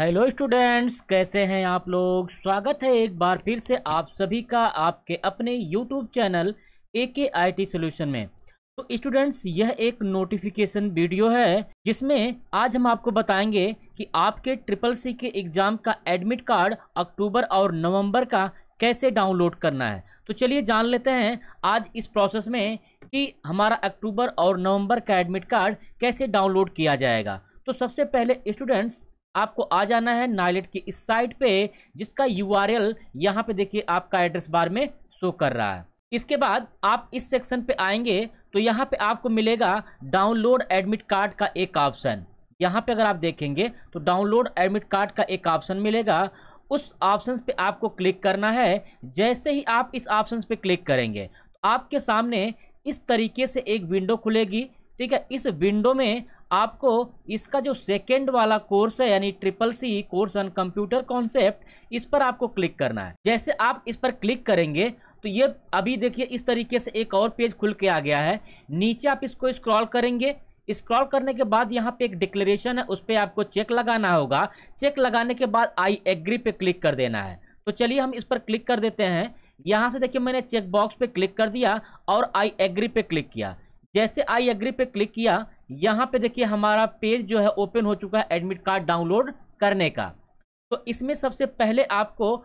hello students कैसे हैं आप लोग स्वागत है एक बार फिर से आप सभी का आपके अपने YouTube channel A K I T solution में तो स्टूडेंट्स यह एक नोटिफिकेशन वीडियो है जिसमें आज हम आपको बताएंगे कि आपके ट्रिपल सी के एग्ज़ाम का एडमिट कार्ड अक्टूबर और नवंबर का कैसे डाउनलोड करना है तो चलिए जान लेते हैं आज इस प्रोसेस में कि हमारा अक्टूबर और नवंबर का एडमिट कार्ड कैसे डाउनलोड किया जाएगा तो सबसे पहले स्टूडेंट्स आपको आ जाना है नाइलेट की इस साइट पे जिसका यू आर एल यहाँ पे देखिए आपका एड्रेस बार में शो कर रहा है इसके बाद आप इस सेक्शन पे आएंगे तो यहाँ पे आपको मिलेगा डाउनलोड एडमिट कार्ड का एक ऑप्शन यहाँ पे अगर आप देखेंगे तो डाउनलोड एडमिट कार्ड का एक ऑप्शन मिलेगा उस ऑप्शन पे आपको क्लिक करना है जैसे ही आप इस ऑप्शन पे क्लिक करेंगे तो आपके सामने इस तरीके से एक विंडो खुलेगी ठीक है इस विंडो में आपको इसका जो सेकेंड वाला कोर्स है यानी triple C course on computer concept इस पर आपको क्लिक करना है जैसे आप इस पर क्लिक करेंगे तो ये अभी देखिए इस तरीके से एक और पेज खुल के आ गया है नीचे आप इसको स्क्रॉल करेंगे स्क्रॉल करने के बाद यहाँ पे एक डिक्लेरेशन है उस पर आपको चेक लगाना होगा चेक लगाने के बाद आई एग्री पे क्लिक कर देना है तो चलिए हम इस पर क्लिक कर देते हैं यहाँ से देखिए मैंने चेक बॉक्स पे क्लिक कर दिया और आई एग्री पे क्लिक किया जैसे आई एग्री पे क्लिक किया यहाँ पे देखिए हमारा पेज जो है ओपन हो चुका है एडमिट कार्ड डाउनलोड करने का तो इसमें सबसे पहले आपको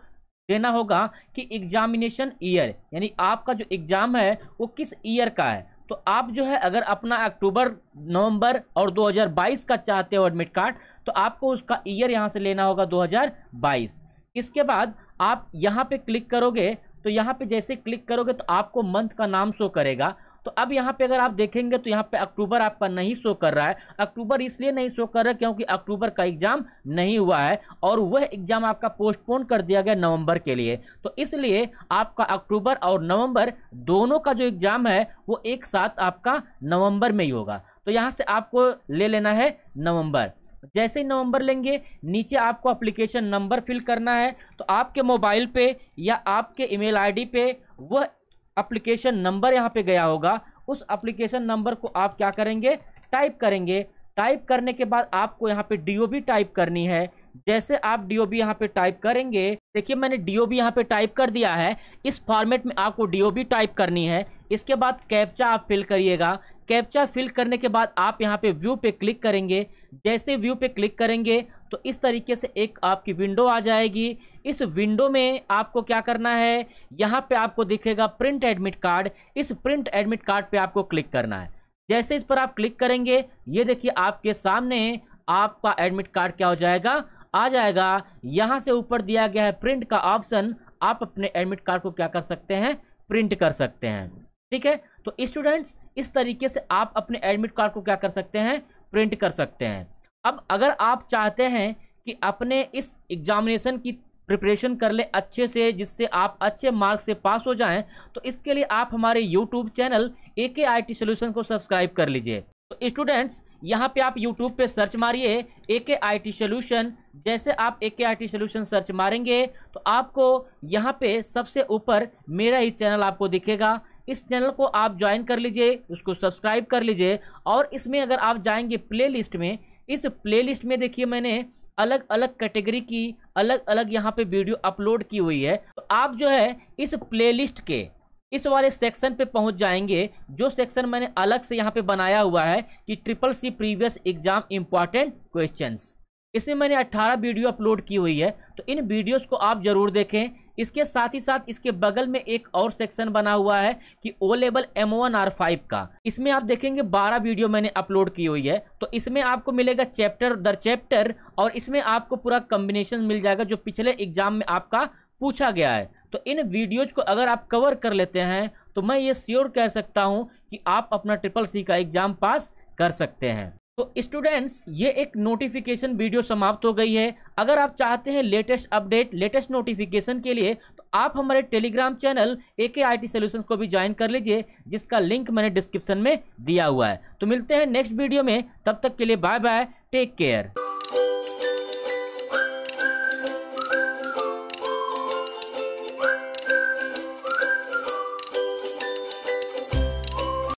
देना होगा कि एग्जामिनेशन ईयर यानी आपका जो एग्ज़ाम है वो किस ईयर का है तो आप जो है अगर अपना अक्टूबर नवंबर और 2022 का चाहते हो एडमिट कार्ड तो आपको उसका ईयर यहाँ से लेना होगा 2022 इसके बाद आप यहाँ पे क्लिक करोगे तो यहाँ पे जैसे क्लिक करोगे तो आपको मंथ का नाम शो करेगा तो अब यहाँ पे अगर आप देखेंगे तो यहाँ पे अक्टूबर आपका नहीं शो कर रहा है अक्टूबर इसलिए नहीं शो कर रहा है क्योंकि अक्टूबर का एग्जाम नहीं हुआ है और वह एग्जाम आपका पोस्टपोन कर दिया गया नवंबर के लिए तो इसलिए आपका अक्टूबर और नवंबर दोनों का जो एग्जाम है वो एक साथ आपका नवंबर में ही होगा तो यहाँ से आपको ले लेना है नवंबर जैसे ही नवंबर लेंगे नीचे आपको एप्लीकेशन नंबर फिल करना है तो आपके मोबाइल पे या आपके ईमेल आईडी पे वह अप्लीकेशन नंबर यहाँ पे गया होगा उस एप्लीकेशन नंबर को आप क्या करेंगे टाइप करेंगे टाइप करने के बाद आपको यहाँ पे बी टाइप करनी है जैसे आप डी बी यहाँ पे टाइप करेंगे देखिए मैंने डी बी यहाँ पे टाइप कर दिया है इस फॉर्मेट में आपको बी टाइप करनी है इसके बाद कैप्चा आप फिल करिएगा कैप्चा फिल करने के बाद आप यहाँ पे व्यू पे क्लिक करेंगे जैसे व्यू पे क्लिक करेंगे तो इस तरीके से एक आपकी विंडो आ जाएगी इस विंडो में आपको क्या करना है यहाँ पे आपको दिखेगा प्रिंट एडमिट कार्ड इस प्रिंट एडमिट कार्ड पे आपको क्लिक करना है जैसे इस पर आप क्लिक करेंगे ये देखिए आपके सामने आपका एडमिट कार्ड क्या हो जाएगा आ जाएगा यहाँ से ऊपर दिया गया है प्रिंट का ऑप्शन आप अपने एडमिट कार्ड को क्या कर सकते हैं प्रिंट कर सकते हैं ठीक है तो स्टूडेंट्स इस तरीके से आप अपने एडमिट कार्ड को क्या कर सकते हैं प्रिंट कर सकते हैं अब अगर आप चाहते हैं कि अपने इस एग्जामिनेशन की प्रिपरेशन कर ले अच्छे से जिससे आप अच्छे मार्क्स से पास हो जाएं तो इसके लिए आप हमारे YouTube channel A K I T solution को सब्सक्राइब कर लीजिए तो स्टूडेंट्स यहाँ पे आप यूट्यूब पे सर्च मारिए ए के आई टी सोल्यूशन जैसे आप ए K I T solution search मारेंगे तो आपको यहाँ पे सबसे ऊपर मेरा ही चैनल आपको दिखेगा इस चैनल को आप ज्वाइन कर लीजिए उसको सब्सक्राइब कर लीजिए और इसमें अगर आप जाएंगे प्ले में इस प्लेलिस्ट में देखिए मैंने अलग अलग कैटेगरी की अलग अलग यहाँ पे वीडियो अपलोड की हुई है तो आप जो है इस प्लेलिस्ट के इस वाले सेक्शन पे पहुँच जाएंगे जो सेक्शन मैंने अलग से यहाँ पे बनाया हुआ है कि triple C previous exam important questions इसमें मैंने 18 वीडियो अपलोड की हुई है तो इन वीडियोस को आप जरूर देखें इसके साथ ही साथ इसके बगल में एक और सेक्शन बना हुआ है कि O level M one R five का इसमें आप देखेंगे बारह वीडियो मैंने अपलोड की हुई है तो इसमें आपको मिलेगा चैप्टर दर चैप्टर और इसमें आपको पूरा कम्बिनेशन मिल जाएगा जो पिछले एग्जाम में आपका पूछा गया है तो इन वीडियोज को अगर आप कवर कर लेते हैं तो मैं ये श्योर कह सकता हूँ कि आप अपना ट्रिपल सी का एग्जाम पास कर सकते हैं तो स्टूडेंट्स ये एक नोटिफिकेशन वीडियो समाप्त हो गई है अगर आप चाहते हैं लेटेस्ट अपडेट लेटेस्ट नोटिफिकेशन के लिए तो आप हमारे Telegram channel A K I T solution को भी ज्वाइन कर लीजिए जिसका लिंक मैंने डिस्क्रिप्शन में दिया हुआ है तो मिलते हैं नेक्स्ट वीडियो में तब तक के लिए बाय बाय टेक केयर